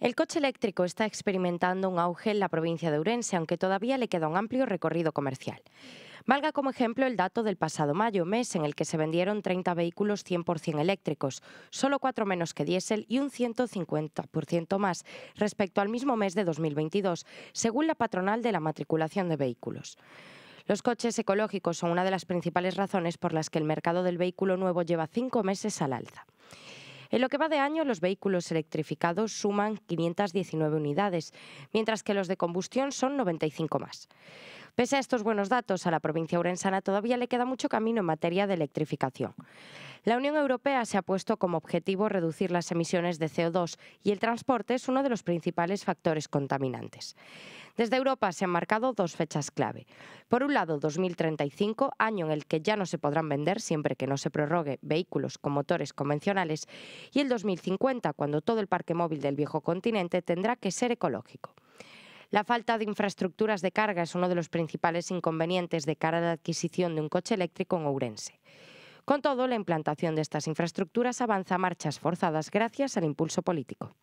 El coche eléctrico está experimentando un auge en la provincia de Urense, aunque todavía le queda un amplio recorrido comercial. Valga como ejemplo el dato del pasado mayo, mes en el que se vendieron 30 vehículos 100% eléctricos, solo 4 menos que diésel y un 150% más respecto al mismo mes de 2022, según la patronal de la matriculación de vehículos. Los coches ecológicos son una de las principales razones por las que el mercado del vehículo nuevo lleva 5 meses al alza. En lo que va de año, los vehículos electrificados suman 519 unidades, mientras que los de combustión son 95 más. Pese a estos buenos datos, a la provincia urensana todavía le queda mucho camino en materia de electrificación. La Unión Europea se ha puesto como objetivo reducir las emisiones de CO2 y el transporte es uno de los principales factores contaminantes. Desde Europa se han marcado dos fechas clave. Por un lado, 2035, año en el que ya no se podrán vender, siempre que no se prorrogue, vehículos con motores convencionales, y el 2050, cuando todo el parque móvil del viejo continente tendrá que ser ecológico. La falta de infraestructuras de carga es uno de los principales inconvenientes de cara a la adquisición de un coche eléctrico en Ourense. Con todo, la implantación de estas infraestructuras avanza a marchas forzadas gracias al impulso político.